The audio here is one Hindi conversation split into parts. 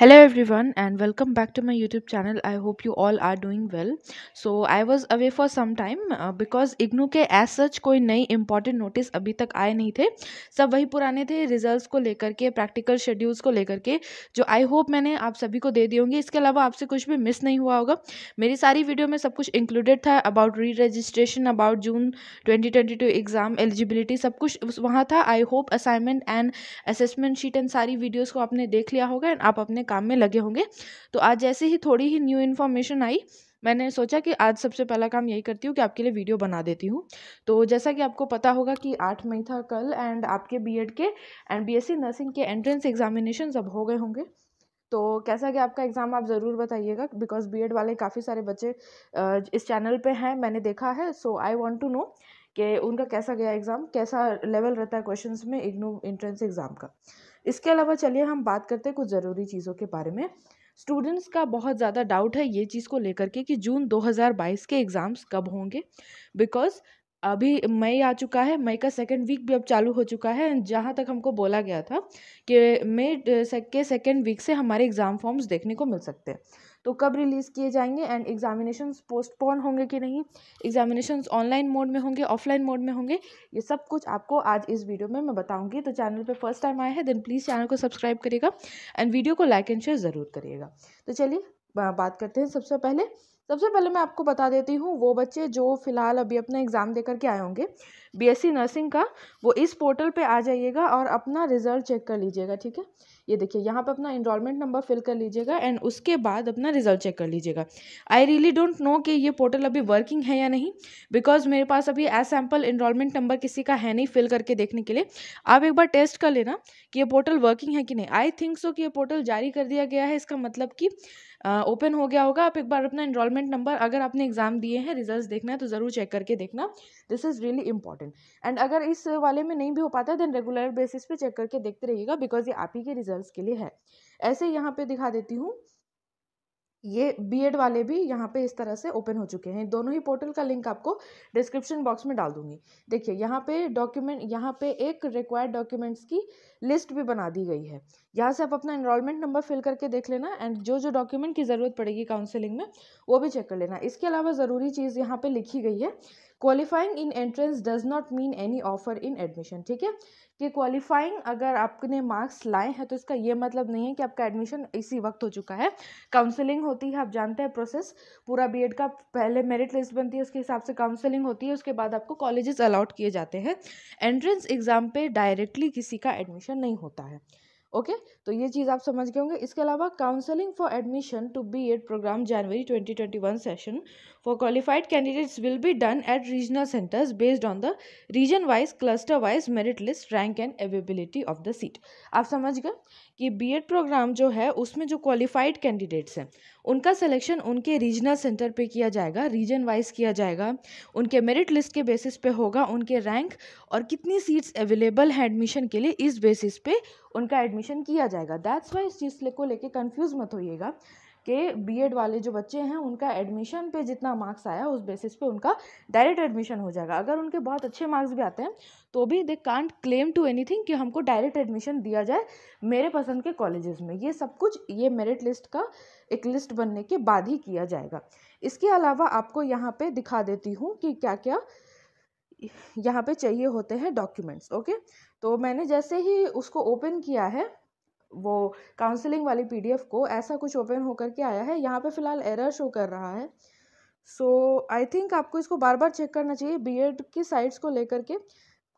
hello everyone and welcome back to my YouTube channel I hope you all are doing well so I was away for some time because IGNOU के एज सच कोई नई इंपॉर्टेंट नोटिस अभी तक आए नहीं थे सब वही पुराने थे रिजल्ट को लेकर के प्रैक्टिकल शेड्यूल्स को लेकर के जो आई होप मैंने आप सभी को दे दी होंगे इसके अलावा आपसे कुछ भी मिस नहीं हुआ होगा मेरी सारी वीडियो में सब कुछ इंक्लूडेड था about re registration about June twenty twenty two exam eligibility सब कुछ वहाँ था I hope assignment and assessment sheet and सारी वीडियोज़ को आपने देख लिया होगा एंड आप अपने अपने काम में लगे होंगे तो आज जैसे ही थोड़ी ही न्यू इन्फॉर्मेशन आई मैंने सोचा कि आज सबसे पहला काम यही करती हूँ कि आपके लिए वीडियो बना देती हूँ तो जैसा कि आपको पता होगा कि आठ मई था कल एंड आपके बी के एंड बी नर्सिंग के एंट्रेंस एग्जामिनेशन अब हो गए होंगे तो कैसा गया आपका एग्ज़ाम आप ज़रूर बताइएगा बिकॉज बी वाले काफ़ी सारे बच्चे इस चैनल पे हैं मैंने देखा है so I want to know कि उनका कैसा गया एग्ज़ाम कैसा लेवल रहता है क्वेश्चंस में इग्नू एंट्रेंस एग्ज़ाम का इसके अलावा चलिए हम बात करते हैं कुछ ज़रूरी चीज़ों के बारे में स्टूडेंट्स का बहुत ज़्यादा डाउट है ये चीज़ को लेकर के कि जून 2022 के एग्ज़ाम्स कब होंगे बिकॉज़ अभी मई आ चुका है मई का सेकेंड वीक भी अब चालू हो चुका है जहाँ तक हमको बोला गया था कि मई के सेकेंड वीक से हमारे एग्ज़ाम फॉर्म्स देखने को मिल सकते हैं तो कब रिलीज़ किए जाएंगे एंड एग्जामिनेशन पोस्टपोन होंगे कि नहीं एग्जामिनेशन ऑनलाइन मोड में होंगे ऑफलाइन मोड में होंगे ये सब कुछ आपको आज इस वीडियो में मैं बताऊँगी तो चैनल पर फर्स्ट टाइम आए हैं देन प्लीज़ चैनल को सब्सक्राइब करिएगा एंड वीडियो को लाइक एंड शेयर ज़रूर करिएगा तो चलिए बात करते हैं सबसे पहले सबसे पहले मैं आपको बता देती हूँ वो बच्चे जो फिलहाल अभी अपना एग्ज़ाम देकर के आए होंगे बीएससी नर्सिंग का वो इस पोर्टल पे आ जाइएगा और अपना रिजल्ट चेक कर लीजिएगा ठीक है ये देखिए यहाँ पर अपना इनरोलमेंट नंबर फिल कर लीजिएगा एंड उसके बाद अपना रिजल्ट चेक कर लीजिएगा आई रियली डोंट नो कि ये पोर्टल अभी वर्किंग है या नहीं बिकॉज मेरे पास अभी एज सैम्पल इनरोलमेंट नंबर किसी का है नहीं फिल करके देखने के लिए आप एक बार टेस्ट कर लेना कि ये पोर्टल वर्किंग है कि नहीं आई थिंक सो कि ये पोर्टल जारी कर दिया गया है इसका मतलब कि ओपन हो गया होगा आप एक बार अपना इनरोलमेंट नंबर अगर आपने एग्जाम दिए हैं रिजल्ट देखना है तो ज़रूर चेक करके देखना this is really important and अगर इस वाले में नहीं भी हो पाता है देन रेगुलर बेसिस पे चेक करके देखते रहिएगा बिकॉज ये आप ही के रिजल्ट रिजल्ट्स के लिए है ऐसे यहाँ पे दिखा देती हूँ ये बीएड वाले भी यहाँ पे इस तरह से ओपन हो चुके हैं दोनों ही पोर्टल का लिंक आपको डिस्क्रिप्शन बॉक्स में डाल दूंगी देखिए यहाँ पे डॉक्यूमेंट यहाँ पे एक रिक्वायर्ड डॉक्यूमेंट्स की लिस्ट भी बना दी गई है यहाँ से आप अपना इनरोलमेंट नंबर फिल करके देख लेना एंड जो जो डॉक्यूमेंट की ज़रूरत पड़ेगी काउंसिलिंग में वो भी चेक कर लेना इसके अलावा ज़रूरी चीज़ यहाँ पे लिखी गई है qualifying in entrance does not mean any offer in admission ठीक है कि क्वालिफाइंग अगर आपने मार्क्स लाए हैं तो इसका ये मतलब नहीं है कि आपका एडमिशन इसी वक्त हो चुका है काउंसलिंग होती है आप जानते हैं प्रोसेस पूरा बी का पहले मेरिट लिस्ट बनती है उसके हिसाब से काउंसलिंग होती है उसके बाद आपको कॉलेजेस अलाउट किए जाते हैं एंट्रेंस एग्ज़ाम पे डायरेक्टली किसी का एडमिशन नहीं होता है ओके तो ये चीज़ आप समझ गए होंगे इसके अलावा counselling for admission to B Ed programme January 2021 session for qualified candidates will be done at regional centres based on the region wise cluster wise merit list rank and availability of the seat आप समझ गए कि बी एड प्रोग्राम जो है उसमें जो क्वालिफाइड कैंडिडेट्स हैं उनका सिलेक्शन उनके रीजनल सेंटर पे किया जाएगा रीजन वाइज किया जाएगा उनके मेरिट लिस्ट के बेसिस पे होगा उनके रैंक और कितनी सीट्स अवेलेबल हैं एडमिशन के लिए इस बेसिस पे उनका एडमिशन किया जाएगा दैट्स वाई इस चीज़ को लेके कंफ्यूज मत होइएगा के बीएड वाले जो बच्चे हैं उनका एडमिशन पे जितना मार्क्स आया उस बेसिस पे उनका डायरेक्ट एडमिशन हो जाएगा अगर उनके बहुत अच्छे मार्क्स भी आते हैं तो भी they can't claim to anything कि हमको डायरेक्ट एडमिशन दिया जाए मेरे पसंद के कॉलेजेस में ये सब कुछ ये मेरिट लिस्ट का एक लिस्ट बनने के बाद ही किया जाएगा इसके अलावा आपको यहाँ पर दिखा देती हूँ कि क्या क्या यहाँ पर चाहिए होते हैं डॉक्यूमेंट्स ओके तो मैंने जैसे ही उसको ओपन किया है वो काउंसलिंग वाली पीडीएफ को ऐसा कुछ ओपन होकर के आया है यहाँ पे फ़िलहाल एरर शो कर रहा है सो आई थिंक आपको इसको बार बार चेक करना चाहिए बीएड की साइट्स को लेकर के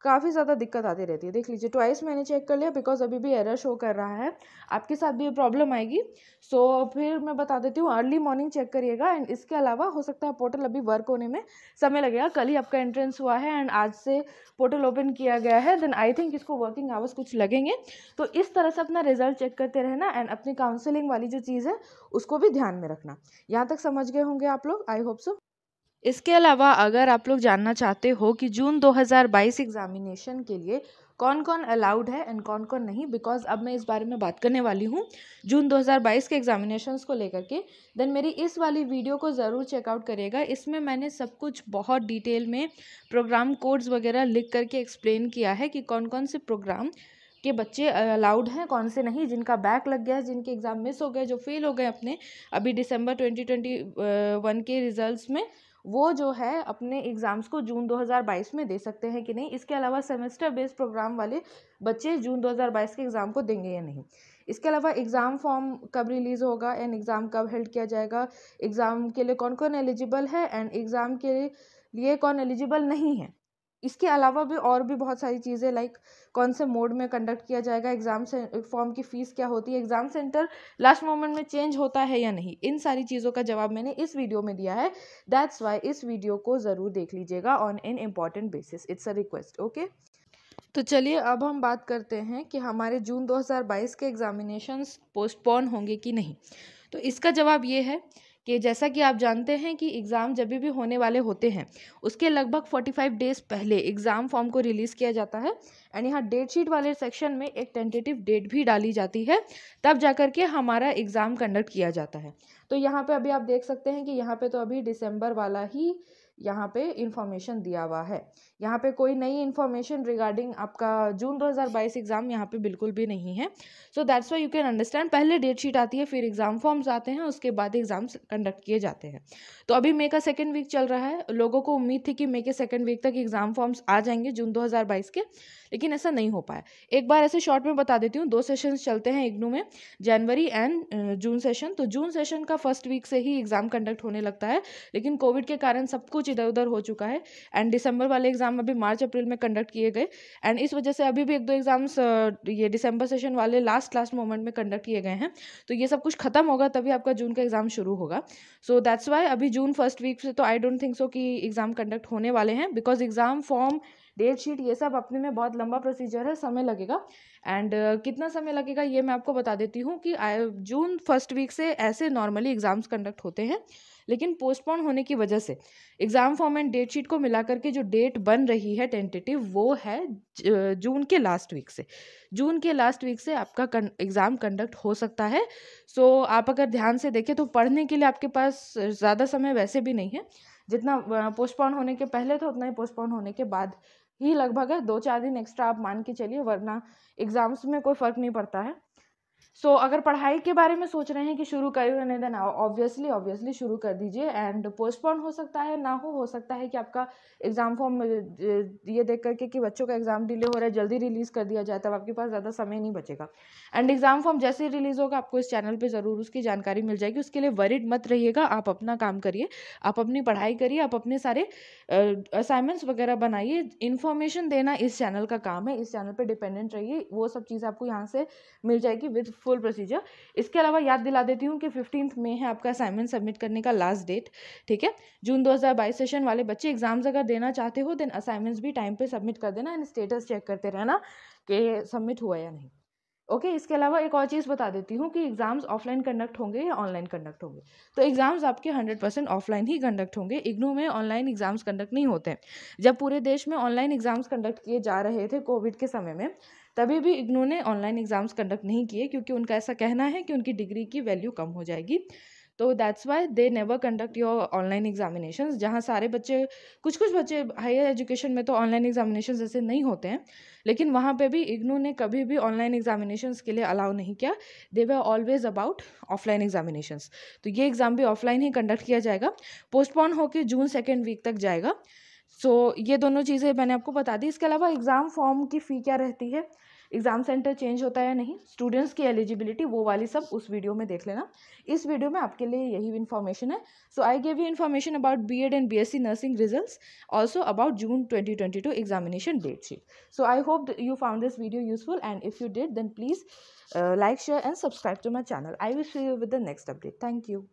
काफ़ी ज़्यादा दिक्कत आती रहती है देख लीजिए ट्वाइस मैंने चेक कर लिया बिकॉज अभी भी एरर शो कर रहा है आपके साथ भी ये प्रॉब्लम आएगी सो so, फिर मैं बता देती हूँ अर्ली मॉर्निंग चेक करिएगा एंड इसके अलावा हो सकता है पोर्टल अभी वर्क होने में समय लगेगा कल ही आपका एंट्रेंस हुआ है एंड आज से पोर्टल ओपन किया गया है देन आई थिंक इसको वर्किंग आवर्स कुछ लगेंगे तो इस तरह से अपना रिजल्ट चेक करते रहना एंड अपनी काउंसिलिंग वाली जो चीज़ है उसको भी ध्यान में रखना यहाँ तक समझ गए होंगे आप लोग आई होप सो इसके अलावा अगर आप लोग जानना चाहते हो कि जून 2022 एग्ज़ामिनेशन के लिए कौन कौन अलाउड है एंड कौन कौन नहीं बिकॉज अब मैं इस बारे में बात करने वाली हूँ जून 2022 के एग्जामिनेशन को लेकर के देन मेरी इस वाली वीडियो को ज़रूर चेकआउट करिएगा इसमें मैंने सब कुछ बहुत डिटेल में प्रोग्राम कोड्स वगैरह लिख करके एक्सप्लेन किया है कि कौन कौन से प्रोग्राम के बच्चे अलाउड हैं कौन से नहीं जिनका बैक लग गया है जिनके एग्ज़ाम मिस हो गए जो फेल हो गए अपने अभी दिसंबर वन के रिजल्ट्स में वो जो है अपने एग्ज़ाम्स को जून 2022 में दे सकते हैं कि नहीं इसके अलावा सेमेस्टर बेस्ड प्रोग्राम वाले बच्चे जून 2022 के एग्ज़ाम को देंगे या नहीं इसके अलावा एग्ज़ाम फॉर्म कब रिलीज़ होगा एंड एग्ज़ाम कब हेल्ड किया जाएगा एग्ज़ाम के लिए कौन कौन एलिजिबल है एंड एग्ज़ाम के लिए कौन एलिजिबल नहीं है इसके अलावा भी और भी बहुत सारी चीज़ें लाइक कौन से मोड में कंडक्ट किया जाएगा एग्ज़ाम से फॉर्म की फ़ीस क्या होती है एग्ज़ाम सेंटर लास्ट मोमेंट में चेंज होता है या नहीं इन सारी चीज़ों का जवाब मैंने इस वीडियो में दिया है दैट्स वाई इस वीडियो को ज़रूर देख लीजिएगा on an important basis it's a request okay तो चलिए अब हम बात करते हैं कि हमारे जून 2022 के एग्ज़ामिनेशंस पोस्टपोन होंगे कि नहीं तो इसका जवाब ये है कि जैसा कि आप जानते हैं कि एग्ज़ाम जब भी होने वाले होते हैं उसके लगभग फोर्टी फाइव डेज़ पहले एग्ज़ाम फॉर्म को रिलीज़ किया जाता है एंड यहाँ डेट शीट वाले सेक्शन में एक टेंटेटिव डेट भी डाली जाती है तब जा के हमारा एग्ज़ाम कंडक्ट किया जाता है तो यहाँ पे अभी आप देख सकते हैं कि यहाँ पे तो अभी दिसंबर वाला ही यहाँ पे इंफॉर्मेशन दिया हुआ है यहाँ पे कोई नई इन्फॉर्मेशन रिगार्डिंग आपका जून 2022 एग्ज़ाम यहाँ पे बिल्कुल भी नहीं है so that's why you can understand पहले डेट शीट आती है फिर एग्ज़ाम फॉर्म्स आते हैं उसके बाद एग्ज़ाम्स कंडक्ट किए जाते हैं तो अभी मे का सेकेंड वीक चल रहा है लोगों को उम्मीद थी कि मे के सेकेंड वीक तक एग्ज़ाम फॉर्म्स आ जाएंगे जून दो के लेकिन ऐसा नहीं हो पाया एक बार ऐसे शॉर्ट में बता देती हूँ दो सेशन चलते हैं इग्नू में जनवरी एंड जून सेशन तो जून सेशन का फर्स्ट वीक से ही एग्ज़ाम कंडक्ट होने लगता है लेकिन कोविड के कारण सब कुछ इधर उधर हो चुका है एंड दिसंबर वाले एग्ज़ाम अभी मार्च अप्रैल में कंडक्ट किए गए एंड इस वजह से अभी भी एक दो एग्ज़ाम्स ये दिसंबर सेशन वाले लास्ट लास्ट मोमेंट में कंडक्ट किए गए हैं तो ये सब कुछ खत्म होगा तभी आपका जून का एग्ज़ाम शुरू होगा सो दैट्स वाई अभी जून फर्स्ट वीक से तो आई डोंट थिंक सो कि एग्ज़ाम कंडक्ट होने वाले हैं because exam form date sheet ये सब अपने में बहुत लंबा प्रोसीजर है समय लगेगा एंड uh, कितना समय लगेगा ये मैं आपको बता देती हूँ कि uh, जून फर्स्ट वीक से ऐसे नॉर्मली एग्ज़ाम्स कंडक्ट होते हैं लेकिन पोस्टपोन होने की वजह से exam form and date sheet को मिला करके जो डेट बन रही है टेंटेटिव वो है uh, जून के लास्ट वीक से जून के लास्ट वीक से आपका एग्ज़ाम कंडक्ट हो सकता है सो so, आप अगर ध्यान से देखें तो पढ़ने के लिए आपके पास ज़्यादा समय वैसे भी नहीं है जितना पोस्टपोन uh, होने के पहले था उतना ही पोस्टपोन होने के बाद ही लगभग है दो चार दिन एक्स्ट्रा आप मान के चलिए वरना एग्ज़ाम्स में कोई फ़र्क नहीं पड़ता है सो so, अगर पढ़ाई के बारे में सोच रहे हैं कि शुरू करें उन्हें देन ऑब्वियसली ऑब्वियसली शुरू कर दीजिए एंड पोस्टपोन हो सकता है ना हो हो सकता है कि आपका एग्ज़ाम फॉर्म ये देख करके कि बच्चों का एग्ज़ाम डिले हो रहा है जल्दी रिलीज़ कर दिया जाए तब आपके पास ज़्यादा समय नहीं बचेगा एंड एग्ज़ाम फॉर्म जैसे रिलीज़ होगा आपको इस चैनल पर ज़रूर उसकी जानकारी मिल जाएगी उसके लिए वरिड मत रहिएगा आप अपना काम करिए आप अपनी पढ़ाई करिए आप अपने सारे असाइनमेंट्स वगैरह बनाइए इन्फॉर्मेशन देना इस चैनल का काम है इस चैनल पर डिपेंडेंट रहिए वो सब चीज़ आपको यहाँ से मिल जाएगी विथ फुल प्रोसीजर इसके अलावा याद दिला देती हूँ कि फिफ्टीन में है आपका असाइनमेंट सबमिट करने का लास्ट डेट ठीक है जून 2022 सेशन वाले बच्चे एग्जाम्स अगर देना चाहते हो देन असाइनमेंट्स भी टाइम पे सबमिट कर देना एंड स्टेटस चेक करते रहना कि सबमिट हुआ या नहीं ओके okay, इसके अलावा एक और चीज़ बता देती हूँ कि एग्ज़ाम्स ऑफलाइन कंडक्ट होंगे या ऑनलाइन कंडक्ट होंगे तो एग्ज़ाम्स आपके हंड्रेड परसेंट ऑफलाइन ही कंडक्ट होंगे इग्नू में ऑनलाइन एग्ज़ाम्स कंडक्ट नहीं होते हैं जब पूरे देश में ऑनलाइन एग्ज़ाम्स कंडक्ट किए जा रहे थे कोविड के समय में तभी भी इग्नू ने ऑनलाइन एग्ज़ाम्स कंडक्ट नहीं किए क्योंकि उनका ऐसा कहना है कि उनकी डिग्री की वैल्यू कम हो जाएगी तो that's why they never conduct your online examination जहाँ सारे बच्चे कुछ कुछ बच्चे हायर एजुकेशन में तो ऑनलाइन एग्जामिनेशन ऐसे नहीं होते हैं लेकिन वहाँ पे भी इग्नू ने कभी भी ऑनलाइन एग्जामिनेशन के लिए अलाउ नहीं किया they way always about offline examination तो ये एग्ज़ाम भी ऑफलाइन ही कंडक्ट किया जाएगा पोस्टपोन होकर जून सेकेंड वीक तक जाएगा सो so, ये दोनों चीज़ें मैंने आपको बता दी इसके अलावा एग्ज़ाम फॉर्म की फ़ी क्या रहती है एग्ज़ाम सेंटर चेंज होता है या नहीं स्टूडेंट्स की एलिजिबिलिटी वो वाली सब उस वीडियो में देख लेना इस वीडियो में आपके लिए यही इन्फॉर्मेशन है so I gave you information about B Ed and B S C nursing result also about June twenty twenty two examination date sheet so I hope you found this video useful and if you did then please like share and subscribe to my channel I will see you with the next update thank you